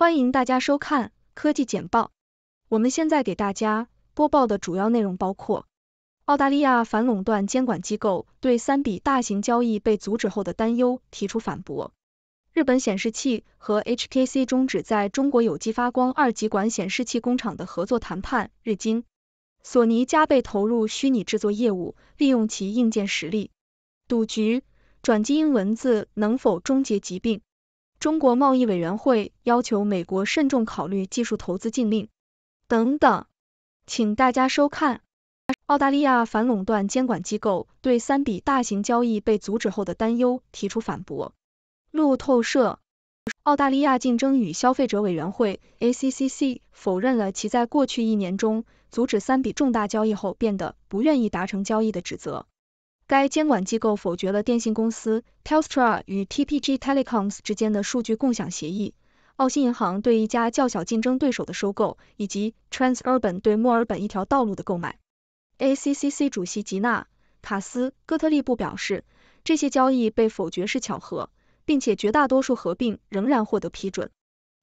欢迎大家收看科技简报。我们现在给大家播报的主要内容包括：澳大利亚反垄断监管机构对三笔大型交易被阻止后的担忧提出反驳；日本显示器和 HKC 终止在中国有机发光二极管显示器工厂的合作谈判；日经。索尼加倍投入虚拟制作业务，利用其硬件实力；赌局：转基因蚊子能否终结疾病？中国贸易委员会要求美国慎重考虑技术投资禁令等等，请大家收看。澳大利亚反垄断监管机构对三笔大型交易被阻止后的担忧提出反驳。路透社，澳大利亚竞争与消费者委员会 （ACCC） 否认了其在过去一年中阻止三笔重大交易后变得不愿意达成交易的指责。该监管机构否决了电信公司 Telstra 与 TPG Telecoms 之间的数据共享协议，澳新银行对一家较小竞争对手的收购，以及 Transurban 对墨尔本一条道路的购买。ACCC 主席吉娜·卡斯·哥特利布表示，这些交易被否决是巧合，并且绝大多数合并仍然获得批准。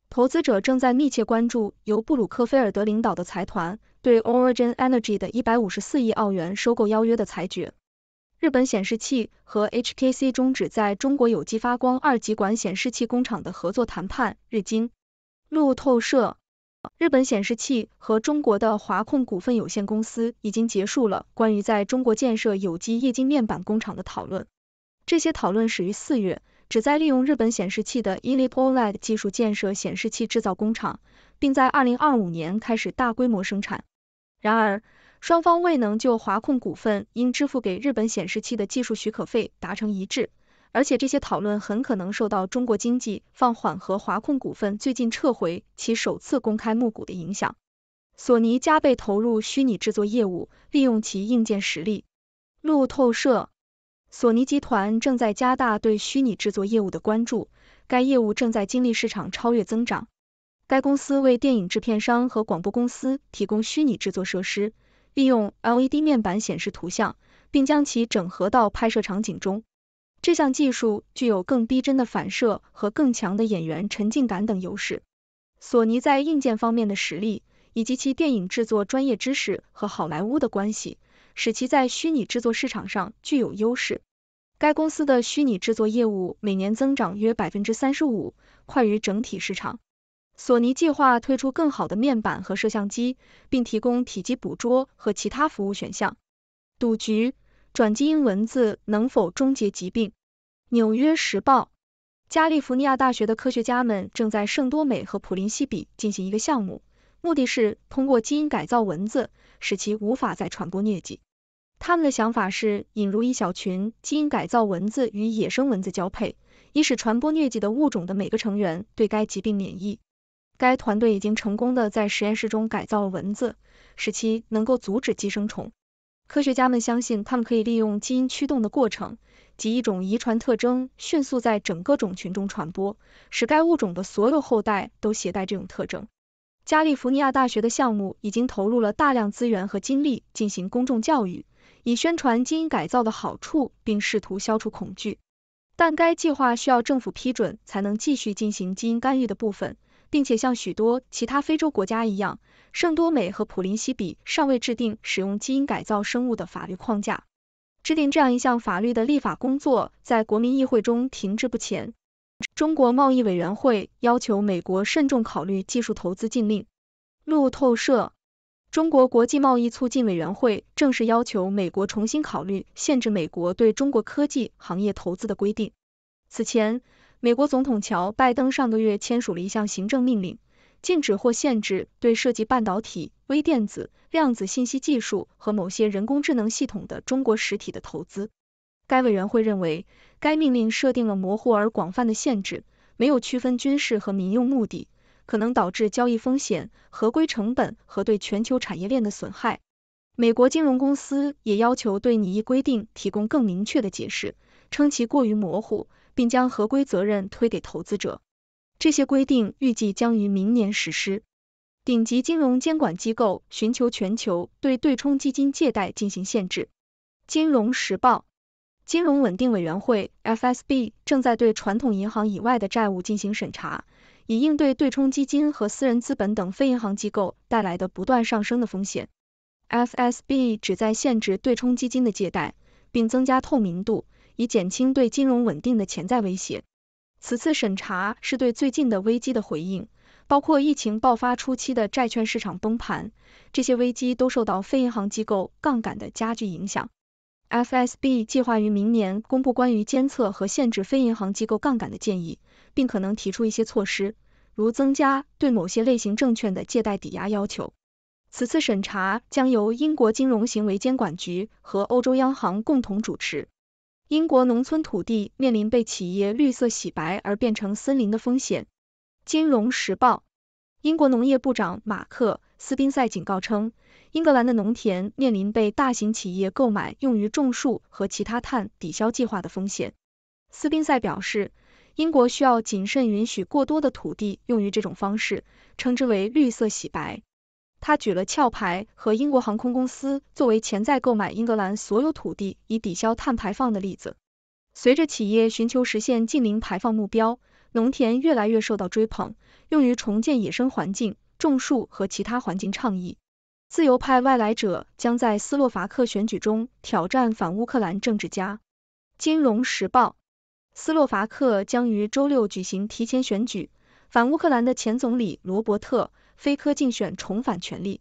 投资者正在密切关注由布鲁克菲尔德领导的财团对 Origin Energy 的154亿澳元收购邀约的裁决。日本显示器和 HKC 终止在中国有机发光二极管显示器工厂的合作谈判。日经、路透社。日本显示器和中国的华控股份有限公司已经结束了关于在中国建设有机液晶面板工厂的讨论。这些讨论始于四月，旨在利用日本显示器的 ELED 技术建设显示器制造工厂，并在二零二五年开始大规模生产。然而，双方未能就华控股份应支付给日本显示器的技术许可费达成一致，而且这些讨论很可能受到中国经济放缓和华控股份最近撤回其首次公开募股的影响。索尼加倍投入虚拟制作业务，利用其硬件实力。路透社，索尼集团正在加大对虚拟制作业务的关注，该业务正在经历市场超越增长。该公司为电影制片商和广播公司提供虚拟制作设施。利用 LED 面板显示图像，并将其整合到拍摄场景中。这项技术具有更逼真的反射和更强的演员沉浸感等优势。索尼在硬件方面的实力，以及其电影制作专业知识和好莱坞的关系，使其在虚拟制作市场上具有优势。该公司的虚拟制作业务每年增长约百分之三十五，快于整体市场。索尼计划推出更好的面板和摄像机，并提供体积捕捉和其他服务选项。赌局，转基因蚊子能否终结疾病？纽约时报，加利福尼亚大学的科学家们正在圣多美和普林西比进行一个项目，目的是通过基因改造蚊子，使其无法再传播疟疾。他们的想法是引入一小群基因改造蚊子与野生蚊子交配，以使传播疟疾的物种的每个成员对该疾病免疫。该团队已经成功的在实验室中改造了蚊子，使其能够阻止寄生虫。科学家们相信，他们可以利用基因驱动的过程及一种遗传特征，迅速在整个种群中传播，使该物种的所有后代都携带这种特征。加利福尼亚大学的项目已经投入了大量资源和精力进行公众教育，以宣传基因改造的好处，并试图消除恐惧。但该计划需要政府批准才能继续进行基因干预的部分。并且像许多其他非洲国家一样，圣多美和普林西比尚未制定使用基因改造生物的法律框架。制定这样一项法律的立法工作在国民议会中停滞不前。中国贸易委员会要求美国慎重考虑技术投资禁令。路透社，中国国际贸易促进委员会正式要求美国重新考虑限制美国对中国科技行业投资的规定。此前。美国总统乔拜登上个月签署了一项行政命令，禁止或限制对涉及半导体、微电子、量子信息技术和某些人工智能系统的中国实体的投资。该委员会认为，该命令设定了模糊而广泛的限制，没有区分军事和民用目的，可能导致交易风险、合规成本和对全球产业链的损害。美国金融公司也要求对拟议规定提供更明确的解释，称其过于模糊。并将合规责任推给投资者。这些规定预计将于明年实施。顶级金融监管机构寻求全球对对冲基金借贷进行限制。金融时报，金融稳定委员会 （FSB） 正在对传统银行以外的债务进行审查，以应对对冲基金和私人资本等非银行机构带来的不断上升的风险。FSB 旨在限制对冲基金的借贷，并增加透明度。以减轻对金融稳定的潜在威胁。此次审查是对最近的危机的回应，包括疫情爆发初期的债券市场崩盘。这些危机都受到非银行机构杠杆的加剧影响。FSB 计划于明年公布关于监测和限制非银行机构杠杆的建议，并可能提出一些措施，如增加对某些类型证券的借贷抵押要求。此次审查将由英国金融行为监管局和欧洲央行共同主持。英国农村土地面临被企业绿色洗白而变成森林的风险。金融时报，英国农业部长马克斯宾塞警告称，英格兰的农田面临被大型企业购买用于种树和其他碳抵消计划的风险。斯宾塞表示，英国需要谨慎允许过多的土地用于这种方式，称之为绿色洗白。他举了壳牌和英国航空公司作为潜在购买英格兰所有土地以抵消碳排放的例子。随着企业寻求实现近零排放目标，农田越来越受到追捧，用于重建野生环境、种树和其他环境倡议。自由派外来者将在斯洛伐克选举中挑战反乌克兰政治家。《金融时报》：斯洛伐克将于周六举行提前选举，反乌克兰的前总理罗伯特。非科竞选重返权力。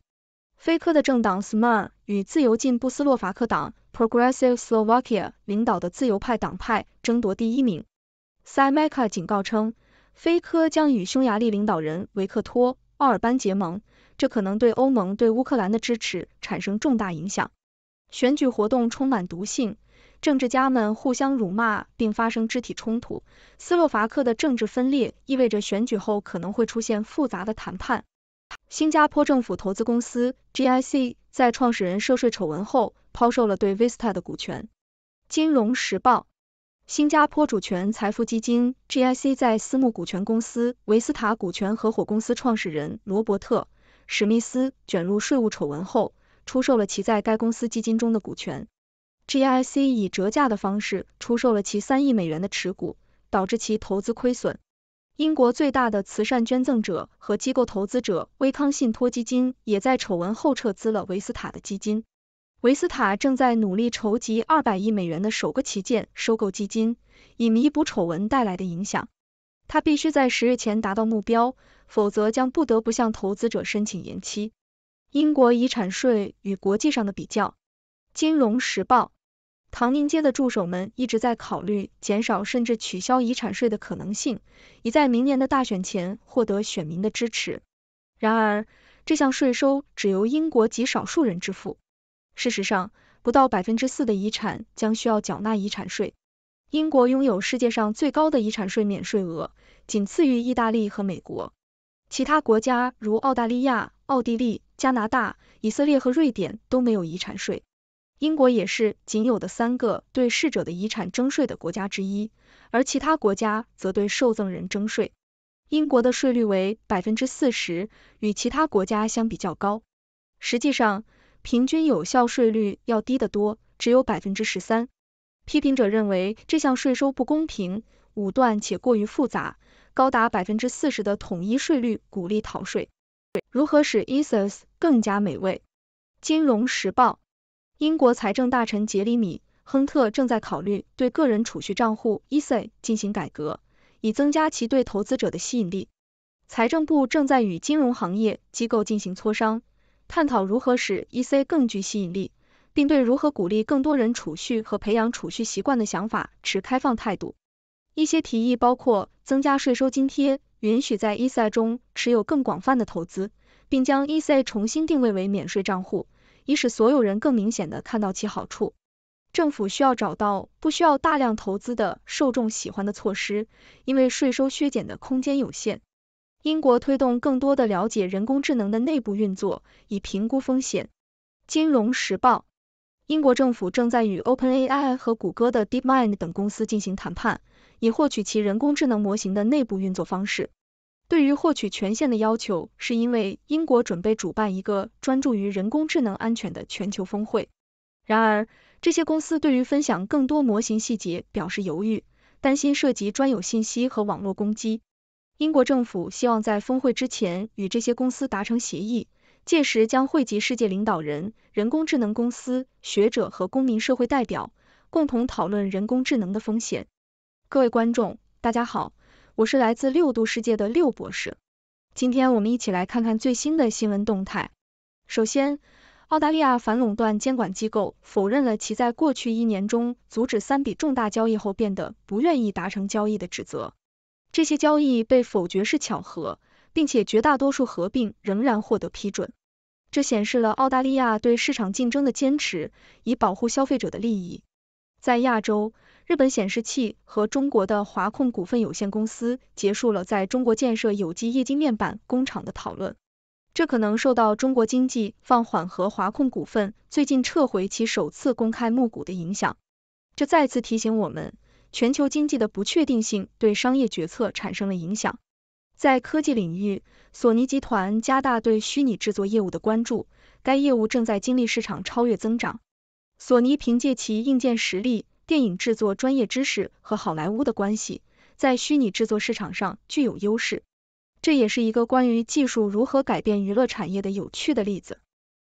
非科的政党 SMR a 与自由进步斯洛伐克党 Progressive Slovakia 领导的自由派党派争夺第一名。Simeka 警告称，非科将与匈牙利领导人维克托·奥尔班结盟，这可能对欧盟对乌克兰的支持产生重大影响。选举活动充满毒性，政治家们互相辱骂并发生肢体冲突。斯洛伐克的政治分裂意味着选举后可能会出现复杂的谈判。新加坡政府投资公司 GIC 在创始人涉税丑闻后抛售了对 Vista 的股权。金融时报：新加坡主权财富基金 GIC 在私募股权公司维斯塔股权合伙公司创始人罗伯特·史密斯卷入税务丑闻后，出售了其在该公司基金中的股权。GIC 以折价的方式出售了其三亿美元的持股，导致其投资亏损。英国最大的慈善捐赠者和机构投资者威康信托基金也在丑闻后撤资了维斯塔的基金。维斯塔正在努力筹集二百亿美元的首个旗舰收购基金，以弥补丑闻带来的影响。他必须在十日前达到目标，否则将不得不向投资者申请延期。英国遗产税与国际上的比较，《金融时报》。唐宁街的助手们一直在考虑减少甚至取消遗产税的可能性，以在明年的大选前获得选民的支持。然而，这项税收只由英国极少数人支付。事实上，不到百分之四的遗产将需要缴纳遗产税。英国拥有世界上最高的遗产税免税额，仅次于意大利和美国。其他国家如澳大利亚、奥地利、加拿大、以色列和瑞典都没有遗产税。英国也是仅有的三个对逝者的遗产征税的国家之一，而其他国家则对受赠人征税。英国的税率为百分之四十，与其他国家相比较高。实际上，平均有效税率要低得多，只有百分之十三。批评者认为这项税收不公平、武断且过于复杂，高达百分之四十的统一税率鼓励逃税。如何使 e s e s 更加美味？《金融时报》英国财政大臣杰里米·亨特正在考虑对个人储蓄账户 （EC） 进行改革，以增加其对投资者的吸引力。财政部正在与金融行业机构进行磋商，探讨如何使 EC 更具吸引力，并对如何鼓励更多人储蓄和培养储蓄习惯的想法持开放态度。一些提议包括增加税收津贴，允许在 EC 中持有更广泛的投资，并将 EC 重新定位为免税账户。以使所有人更明显的看到其好处，政府需要找到不需要大量投资的受众喜欢的措施，因为税收削减的空间有限。英国推动更多的了解人工智能的内部运作，以评估风险。金融时报，英国政府正在与 OpenAI 和谷歌的 DeepMind 等公司进行谈判，以获取其人工智能模型的内部运作方式。对于获取权限的要求，是因为英国准备主办一个专注于人工智能安全的全球峰会。然而，这些公司对于分享更多模型细节表示犹豫，担心涉及专有信息和网络攻击。英国政府希望在峰会之前与这些公司达成协议，届时将汇集世界领导人、人工智能公司、学者和公民社会代表，共同讨论人工智能的风险。各位观众，大家好。我是来自六度世界的六博士，今天我们一起来看看最新的新闻动态。首先，澳大利亚反垄断监管机构否认了其在过去一年中阻止三笔重大交易后变得不愿意达成交易的指责。这些交易被否决是巧合，并且绝大多数合并仍然获得批准。这显示了澳大利亚对市场竞争的坚持，以保护消费者的利益。在亚洲。日本显示器和中国的华控股份有限公司结束了在中国建设有机液晶面板工厂的讨论，这可能受到中国经济放缓和华控股份最近撤回其首次公开募股的影响。这再次提醒我们，全球经济的不确定性对商业决策产生了影响。在科技领域，索尼集团加大对虚拟制作业务的关注，该业务正在经历市场超越增长。索尼凭借其硬件实力。电影制作专业知识和好莱坞的关系，在虚拟制作市场上具有优势，这也是一个关于技术如何改变娱乐产业的有趣的例子。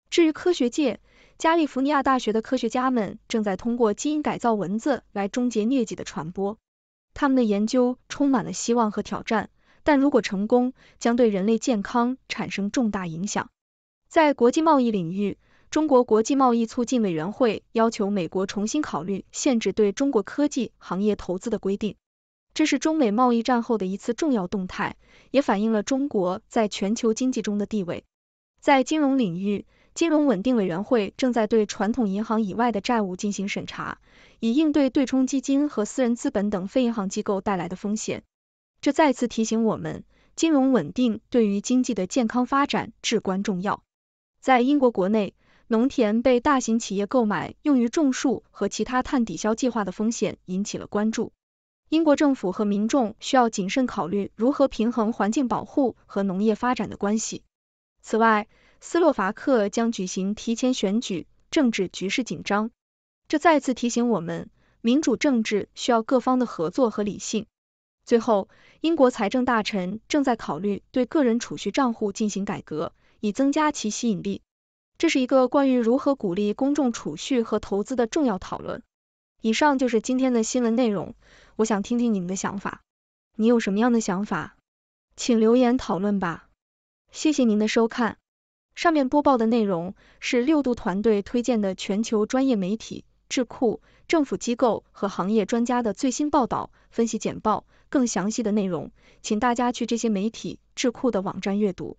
至于科学界，加利福尼亚大学的科学家们正在通过基因改造蚊子来终结疟疾的传播，他们的研究充满了希望和挑战，但如果成功，将对人类健康产生重大影响。在国际贸易领域，中国国际贸易促进委员会要求美国重新考虑限制对中国科技行业投资的规定，这是中美贸易战后的一次重要动态，也反映了中国在全球经济中的地位。在金融领域，金融稳定委员会正在对传统银行以外的债务进行审查，以应对对冲基金和私人资本等非银行机构带来的风险。这再次提醒我们，金融稳定对于经济的健康发展至关重要。在英国国内，农田被大型企业购买用于种树和其他碳抵消计划的风险引起了关注。英国政府和民众需要谨慎考虑如何平衡环境保护和农业发展的关系。此外，斯洛伐克将举行提前选举，政治局势紧张，这再次提醒我们民主政治需要各方的合作和理性。最后，英国财政大臣正在考虑对个人储蓄账户进行改革，以增加其吸引力。这是一个关于如何鼓励公众储蓄和投资的重要讨论。以上就是今天的新闻内容，我想听听你们的想法。你有什么样的想法，请留言讨论吧。谢谢您的收看。上面播报的内容是六度团队推荐的全球专业媒体、智库、政府机构和行业专家的最新报道、分析简报。更详细的内容，请大家去这些媒体、智库的网站阅读。